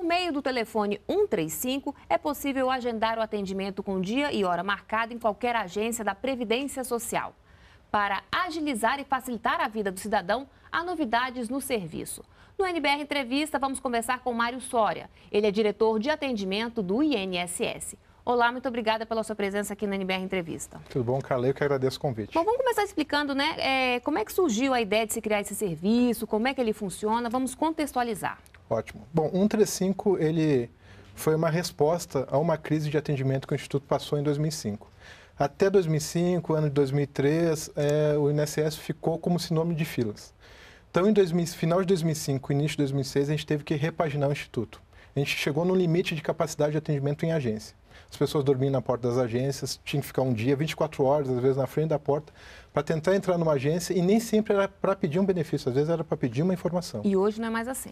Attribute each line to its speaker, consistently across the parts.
Speaker 1: Por meio do telefone 135, é possível agendar o atendimento com dia e hora marcada em qualquer agência da Previdência Social. Para agilizar e facilitar a vida do cidadão, há novidades no serviço. No NBR Entrevista, vamos conversar com Mário Soria. Ele é diretor de atendimento do INSS. Olá, muito obrigada pela sua presença aqui na NBR Entrevista.
Speaker 2: Tudo bom, Carla? Eu que agradeço o convite.
Speaker 1: Bom, vamos começar explicando, né, é, como é que surgiu a ideia de se criar esse serviço, como é que ele funciona, vamos contextualizar.
Speaker 2: Ótimo. Bom, 135 ele foi uma resposta a uma crise de atendimento que o Instituto passou em 2005. Até 2005, ano de 2003, é, o INSS ficou como sinônimo de filas. Então, em 2000, final de 2005 início de 2006, a gente teve que repaginar o Instituto. A gente chegou no limite de capacidade de atendimento em agência. As pessoas dormiam na porta das agências, tinham que ficar um dia, 24 horas, às vezes na frente da porta, para tentar entrar numa agência e nem sempre era para pedir um benefício, às vezes era para pedir uma informação.
Speaker 1: E hoje não é mais assim.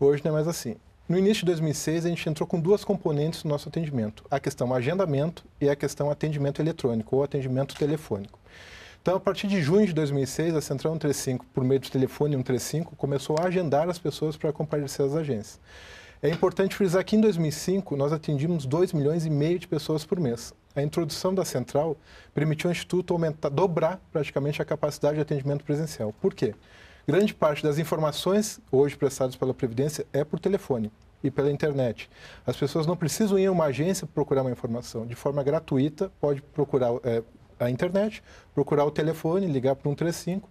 Speaker 2: Hoje não é mais assim. No início de 2006, a gente entrou com duas componentes no nosso atendimento: a questão agendamento e a questão atendimento eletrônico ou atendimento telefônico. Então, a partir de junho de 2006, a Central 135, por meio do telefone 135, começou a agendar as pessoas para comparecer às agências. É importante frisar que em 2005 nós atendíamos 2 milhões e meio de pessoas por mês. A introdução da central permitiu ao Instituto aumentar, dobrar praticamente a capacidade de atendimento presencial. Por quê? grande parte das informações hoje prestadas pela Previdência é por telefone e pela internet. As pessoas não precisam ir a uma agência procurar uma informação. De forma gratuita, pode procurar é, a internet, procurar o telefone, ligar para 135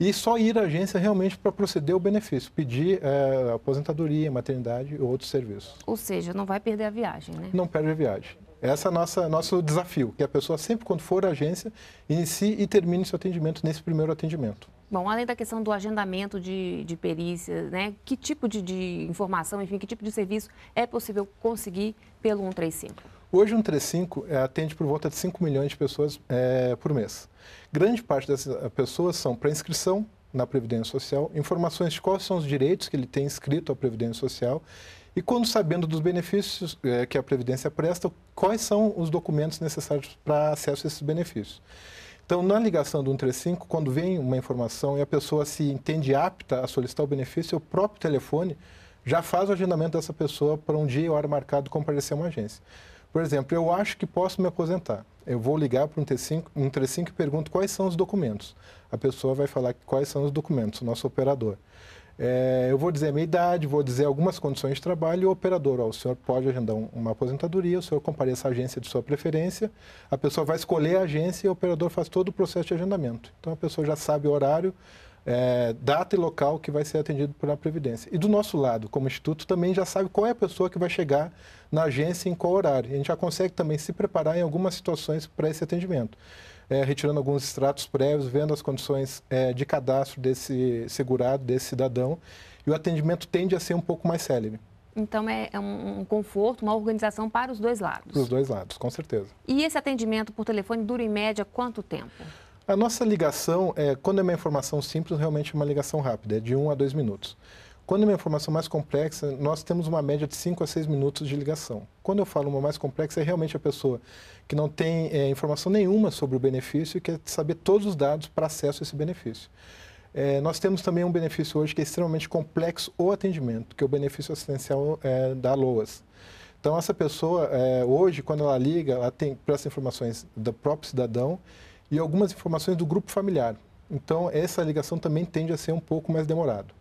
Speaker 2: e só ir à agência realmente para proceder o benefício, pedir é, aposentadoria, maternidade ou outros serviços.
Speaker 1: Ou seja, não vai perder a viagem,
Speaker 2: né? Não perde a viagem. Essa é nossa nosso desafio, que a pessoa sempre quando for à agência inicie e termine seu atendimento nesse primeiro atendimento.
Speaker 1: Bom, além da questão do agendamento de, de perícias, né, que tipo de, de, informação, enfim, que tipo de serviço é possível conseguir pelo 135?
Speaker 2: Hoje o 135 eh, atende por volta de 5 milhões de pessoas é, por mês. Grande parte dessas eh, pessoas são para inscrição na Previdência Social, informações de quais são os direitos que ele tem inscrito à Previdência Social e quando sabendo dos benefícios é, que a Previdência presta, quais são os documentos necessários para acesso a esses benefícios. Então, na ligação do 135, quando vem uma informação e a pessoa se entende apta a solicitar o benefício, o próprio telefone já faz o agendamento dessa pessoa para um dia e hora marcado comparecer a uma agência. Por exemplo, eu acho que posso me aposentar. Eu vou ligar para o 135, 135 e pergunto quais são os documentos. A pessoa vai falar quais são os documentos, o nosso operador. É, eu vou dizer a minha idade, vou dizer algumas condições de trabalho e o operador, ó, o senhor pode agendar uma aposentadoria, o senhor compareça à agência de sua preferência, a pessoa vai escolher a agência e o operador faz todo o processo de agendamento. Então a pessoa já sabe o horário, é, data e local que vai ser atendido pela Previdência. E do nosso lado, como Instituto, também já sabe qual é a pessoa que vai chegar na agência em qual horário. A gente já consegue também se preparar em algumas situações para esse atendimento é, retirando alguns extratos prévios, vendo as condições é, de cadastro desse segurado, desse cidadão, e o atendimento tende a ser um pouco mais célebre.
Speaker 1: Então é, é um conforto, uma organização para os dois lados.
Speaker 2: Para os dois lados, com certeza.
Speaker 1: E esse atendimento por telefone dura em média quanto tempo?
Speaker 2: A nossa ligação, é, quando é uma informação simples, realmente é uma ligação rápida, é de 1 um a 2 minutos. Quando é uma informação mais complexa, nós temos uma média de 5 a 6 minutos de ligação. Quando eu falo uma mais complexa, é realmente a pessoa que não tem é, informação nenhuma sobre o benefício e quer saber todos os dados para acesso a esse benefício. É, nós temos também um benefício hoje que é extremamente complexo o atendimento, que é o benefício assistencial é, da LOAS. Então, essa pessoa, hoje, quando ela liga, ela tem presta informações do próprio cidadão e algumas informações do grupo familiar. Então, essa ligação também tende a ser um pouco mais demorada.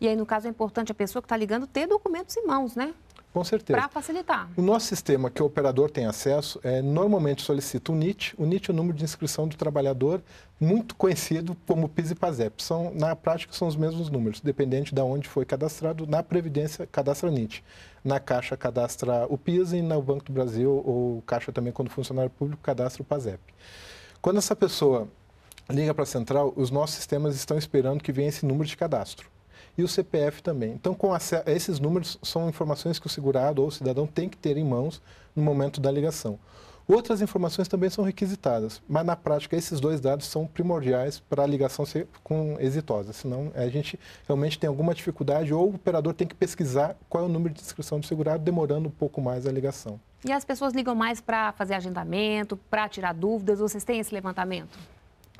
Speaker 1: E aí, no caso, é importante a pessoa que está ligando ter documentos em mãos, né? Com certeza. Para facilitar.
Speaker 2: O nosso sistema que o operador tem acesso é, normalmente solicita o NIT. O NIT é o número de inscrição do trabalhador, muito conhecido como PIS e PASEP. São, na prática, são os mesmos números, dependente de onde foi cadastrado. Na Previdência, cadastra NIT. Na Caixa, cadastra o PIS e no Banco do Brasil, ou Caixa também, quando funcionário público, cadastra o PASEP. Quando essa pessoa liga para a central, os nossos sistemas estão esperando que venha esse número de cadastro e o CPF também. Então, com esses números são informações que o segurado ou o cidadão tem que ter em mãos no momento da ligação. Outras informações também são requisitadas, mas na prática esses dois dados são primordiais para a ligação ser com exitosa, senão a gente realmente tem alguma dificuldade ou o operador tem que pesquisar qual é o número de inscrição do segurado, demorando um pouco mais a ligação.
Speaker 1: E as pessoas ligam mais para fazer agendamento, para tirar dúvidas, vocês têm esse levantamento?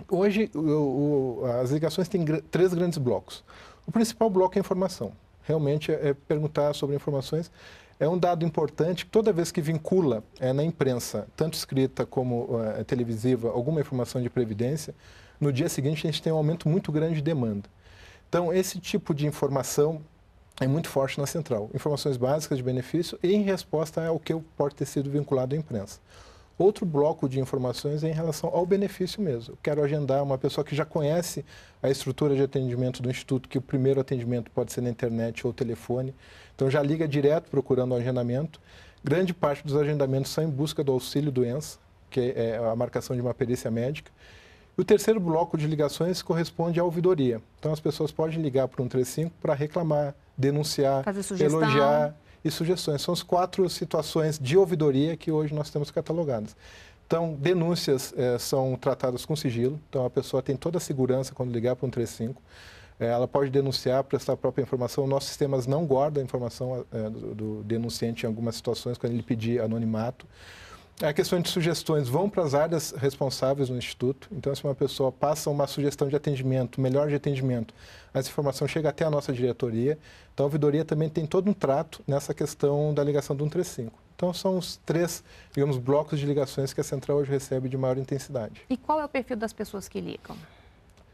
Speaker 2: Hoje o, o, as ligações têm três grandes blocos. O principal bloco é informação. Realmente é, é perguntar sobre informações. É um dado importante, que toda vez que vincula é, na imprensa, tanto escrita como é, televisiva, alguma informação de previdência, no dia seguinte a gente tem um aumento muito grande de demanda. Então, esse tipo de informação é muito forte na central. Informações básicas de benefício e em resposta ao que pode ter sido vinculado à imprensa outro bloco de informações é em relação ao benefício mesmo. Eu quero agendar uma pessoa que já conhece a estrutura de atendimento do Instituto, que o primeiro atendimento pode ser na internet ou telefone. Então já liga direto procurando o um agendamento. Grande parte dos agendamentos são em busca do auxílio doença, que é a marcação de uma perícia médica. O terceiro bloco de ligações corresponde à ouvidoria. Então as pessoas podem ligar para 135 para reclamar, denunciar, elogiar, e sugestões. São as quatro situações de ouvidoria que hoje nós temos catalogadas. Então, denúncias eh, são tratadas com sigilo, então a pessoa tem toda a segurança quando ligar para o 135. Eh, ela pode denunciar, prestar a própria informação. Nossos sistemas não guardam a informação eh, do, do denunciante em algumas situações, quando ele pedir anonimato. É a questão de sugestões vão para as áreas responsáveis no Instituto. Então, se uma pessoa passa uma sugestão de atendimento, melhor de atendimento, essa informação chega até a nossa diretoria. Então, a ouvidoria também tem todo um trato nessa questão da ligação do 135. Então, são os três, digamos, blocos de ligações que a central hoje recebe de maior intensidade.
Speaker 1: E qual é o perfil das pessoas que ligam?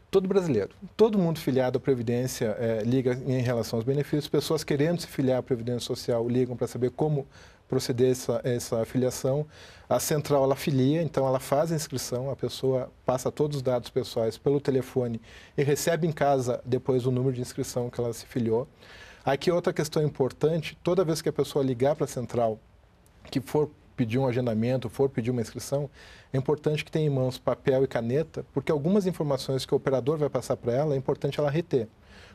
Speaker 2: todo brasileiro, todo mundo filiado à Previdência é, liga em relação aos benefícios, pessoas querendo se filiar à Previdência Social ligam para saber como proceder essa, essa filiação. A central, ela filia, então ela faz a inscrição, a pessoa passa todos os dados pessoais pelo telefone e recebe em casa depois o número de inscrição que ela se filiou. Aqui outra questão importante, toda vez que a pessoa ligar para a central, que for pedir um agendamento, for pedir uma inscrição, é importante que tenha em mãos papel e caneta, porque algumas informações que o operador vai passar para ela, é importante ela reter.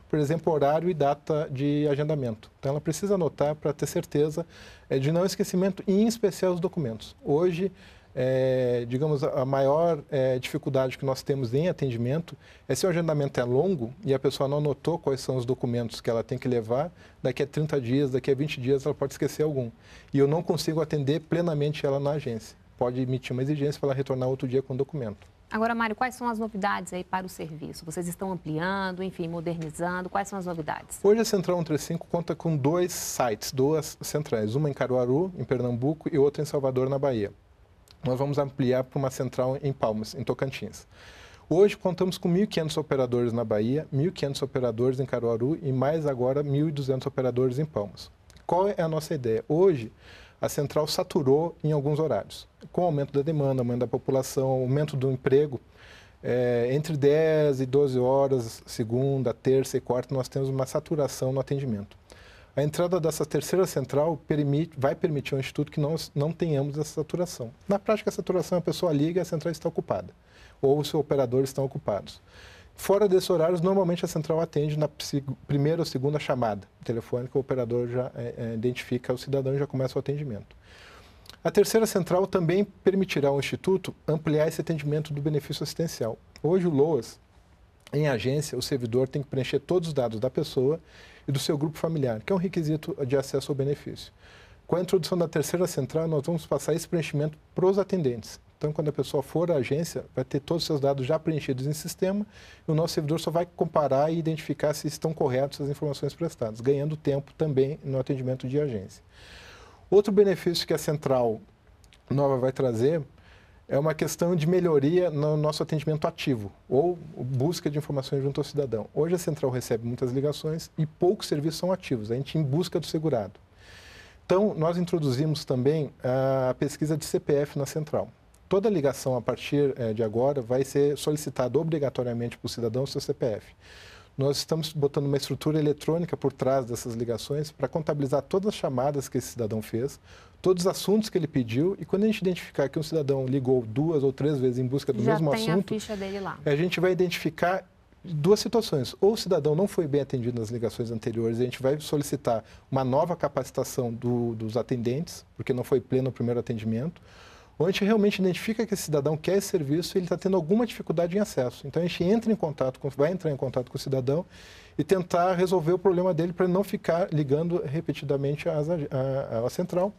Speaker 2: Por exemplo, horário e data de agendamento. Então, ela precisa anotar para ter certeza eh, de não esquecimento, em especial os documentos. Hoje, é, digamos, a maior é, dificuldade que nós temos em atendimento é se o agendamento é longo e a pessoa não anotou quais são os documentos que ela tem que levar, daqui a 30 dias, daqui a 20 dias ela pode esquecer algum. E eu não consigo atender plenamente ela na agência. Pode emitir uma exigência para ela retornar outro dia com o documento.
Speaker 1: Agora, Mário, quais são as novidades aí para o serviço? Vocês estão ampliando, enfim, modernizando. Quais são as novidades?
Speaker 2: Hoje a Central 135 conta com dois sites, duas centrais, uma em Caruaru, em Pernambuco, e outra em Salvador, na Bahia nós vamos ampliar para uma central em Palmas, em Tocantins. Hoje contamos com 1.500 operadores na Bahia, 1.500 operadores em Caruaru e mais agora 1.200 operadores em Palmas. Qual é a nossa ideia? Hoje, a central saturou em alguns horários. Com o aumento da demanda, aumento da população, aumento do emprego, é, entre 10 e 12 horas, segunda, terça e quarta, nós temos uma saturação no atendimento. A entrada dessa terceira central permite, vai permitir ao Instituto que nós não tenhamos essa saturação. Na prática, a saturação, é a pessoa liga e a central está ocupada, ou os seus operadores estão ocupados. Fora desses horários, normalmente a central atende na primeira ou segunda chamada telefônica, o operador já é, é identifica o cidadão e já começa o atendimento. A terceira central também permitirá ao Instituto ampliar esse atendimento do benefício assistencial. Hoje, o LOAS, em agência, o servidor tem que preencher todos os dados da pessoa e do seu grupo familiar, que é um requisito de acesso ao benefício. Com a introdução da terceira central, nós vamos passar esse preenchimento para os atendentes. Então, quando a pessoa for à agência, vai ter todos os seus dados já preenchidos em sistema e o nosso servidor só vai comparar e identificar se estão corretas as informações prestadas, ganhando tempo também no atendimento de agência. Outro benefício que a central nova vai trazer é uma questão de melhoria no nosso atendimento ativo ou busca de informações junto ao cidadão. Hoje a central recebe muitas ligações e poucos serviços são ativos, a gente em busca do segurado. Então, nós introduzimos também a pesquisa de CPF na central. Toda ligação a partir eh, de agora vai ser solicitada obrigatoriamente para o cidadão o seu CPF. Nós estamos botando uma estrutura eletrônica por trás dessas ligações para contabilizar todas as chamadas que esse cidadão fez, todos os assuntos que ele pediu e quando a gente identificar que um cidadão ligou duas ou três vezes em busca do Já mesmo assunto,
Speaker 1: a, ficha dele lá.
Speaker 2: a gente vai identificar duas situações. Ou o cidadão não foi bem atendido nas ligações anteriores, a gente vai solicitar uma nova capacitação do, dos atendentes, porque não foi pleno o primeiro atendimento. Ou a gente realmente identifica que esse cidadão quer esse serviço e ele está tendo alguma dificuldade em acesso. Então a gente entra em contato, com, vai entrar em contato com o cidadão e tentar resolver o problema dele para não ficar ligando repetidamente à central.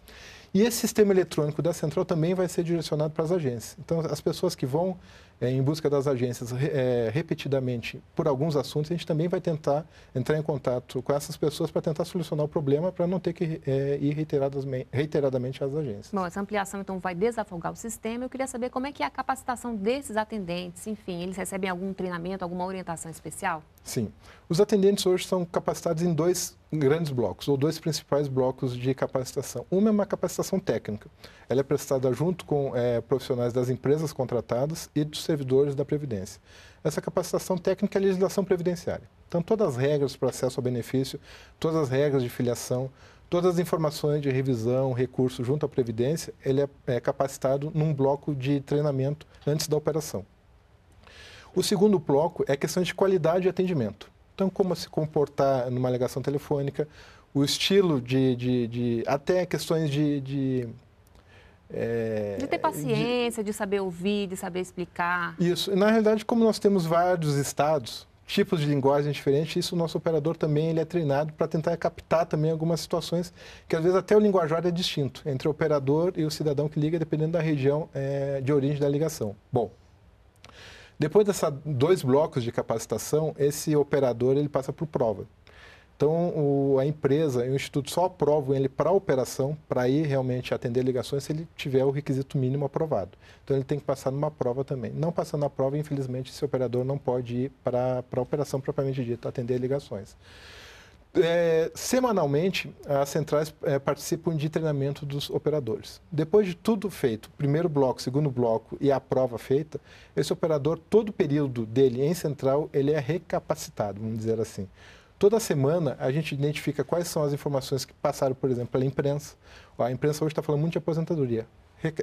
Speaker 2: E esse sistema eletrônico da central também vai ser direcionado para as agências. Então, as pessoas que vão é, em busca das agências é, repetidamente por alguns assuntos, a gente também vai tentar entrar em contato com essas pessoas para tentar solucionar o problema, para não ter que é, ir reiteradamente às agências.
Speaker 1: Bom, essa ampliação então vai desafogar o sistema. Eu queria saber como é que é a capacitação desses atendentes, enfim, eles recebem algum treinamento, alguma orientação especial?
Speaker 2: Sim. Os atendentes hoje são capacitados em dois grandes blocos, ou dois principais blocos de capacitação. Uma é uma capacitação técnica. Ela é prestada junto com é, profissionais das empresas contratadas e dos servidores da Previdência. Essa capacitação técnica é a legislação previdenciária. Então, todas as regras para acesso ao benefício, todas as regras de filiação, todas as informações de revisão, recurso junto à Previdência, ele é, é capacitado num bloco de treinamento antes da operação. O segundo bloco é a questão de qualidade de atendimento. Então, como se comportar numa ligação telefônica, o estilo de, de, de até questões de, de é, de ter paciência,
Speaker 1: de... de... saber ouvir, de saber explicar.
Speaker 2: Isso. Na realidade, como nós temos vários estados, tipos de linguagem diferentes, isso o nosso operador também ele é treinado para tentar captar também algumas situações que às vezes até o linguajar é distinto entre o operador e o cidadão que liga, dependendo da região é, de origem da ligação. Bom, depois desses dois blocos de capacitação, esse operador ele passa por prova. Então, o, a empresa e o instituto só aprovam ele para a operação, para ir realmente atender ligações, se ele tiver o requisito mínimo aprovado. Então, ele tem que passar numa prova também. Não passando a prova, infelizmente, esse operador não pode ir para a operação propriamente dita, atender ligações. É, semanalmente, as centrais é, participam de treinamento dos operadores. Depois de tudo feito, primeiro bloco, segundo bloco e a prova feita, esse operador, todo o período dele em central, ele é recapacitado, vamos dizer assim. Toda semana a gente identifica quais são as informações que passaram, por exemplo, pela imprensa. A imprensa hoje está falando muito de aposentadoria.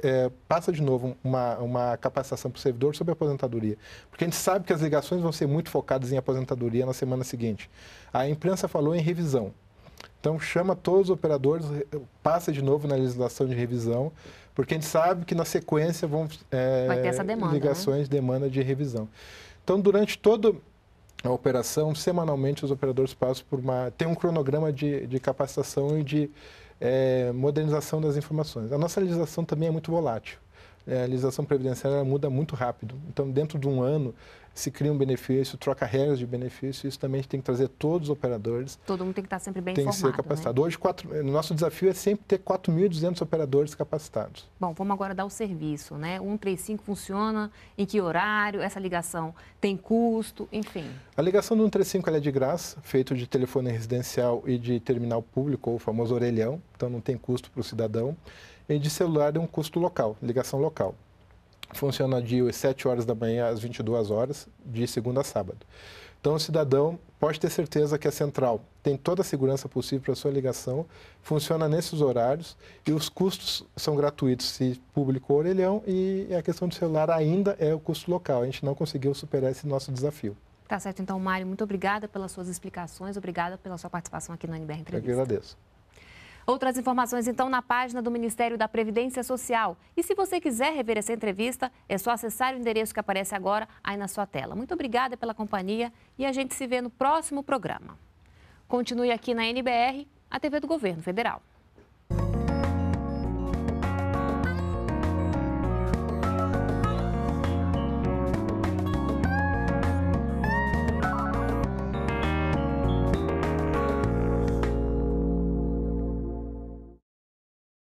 Speaker 2: É, passa de novo uma, uma capacitação para o servidor sobre aposentadoria. Porque a gente sabe que as ligações vão ser muito focadas em aposentadoria na semana seguinte. A imprensa falou em revisão. Então, chama todos os operadores, passa de novo na legislação de revisão, porque a gente sabe que na sequência vão é, Vai ter essa demanda, né? ligações, né? demanda de revisão. Então, durante todo a operação, semanalmente os operadores passam por uma. tem um cronograma de, de capacitação e de é, modernização das informações. A nossa legislação também é muito volátil é, a legislação previdenciária muda muito rápido. Então, dentro de um ano, se cria um benefício, troca regras de benefício, isso também a gente tem que trazer todos os operadores.
Speaker 1: Todo mundo tem que estar sempre bem tem informado. Tem que ser né?
Speaker 2: capacitado. Né? Hoje, quatro, eh, nosso desafio é sempre ter 4.200 operadores capacitados.
Speaker 1: Bom, vamos agora dar o serviço, né? 135 funciona, em que horário, essa ligação tem custo, enfim.
Speaker 2: A ligação do 135 é de graça, feito de telefone residencial e de terminal público, ou o famoso orelhão, então não tem custo para o cidadão. E de celular é um custo local, ligação local. Funciona de 7 horas da manhã às 22 horas, de segunda a sábado. Então, o cidadão pode ter certeza que a central tem toda a segurança possível para a sua ligação, funciona nesses horários e os custos são gratuitos se público ou orelhão e a questão do celular ainda é o custo local. A gente não conseguiu superar esse nosso desafio.
Speaker 1: Tá certo, então, Mário, muito obrigada pelas suas explicações, obrigada pela sua participação aqui no NBR Entrevista. Eu que agradeço. Outras informações, então, na página do Ministério da Previdência Social. E se você quiser rever essa entrevista, é só acessar o endereço que aparece agora aí na sua tela. Muito obrigada pela companhia e a gente se vê no próximo programa. Continue aqui na NBR, a TV do Governo Federal.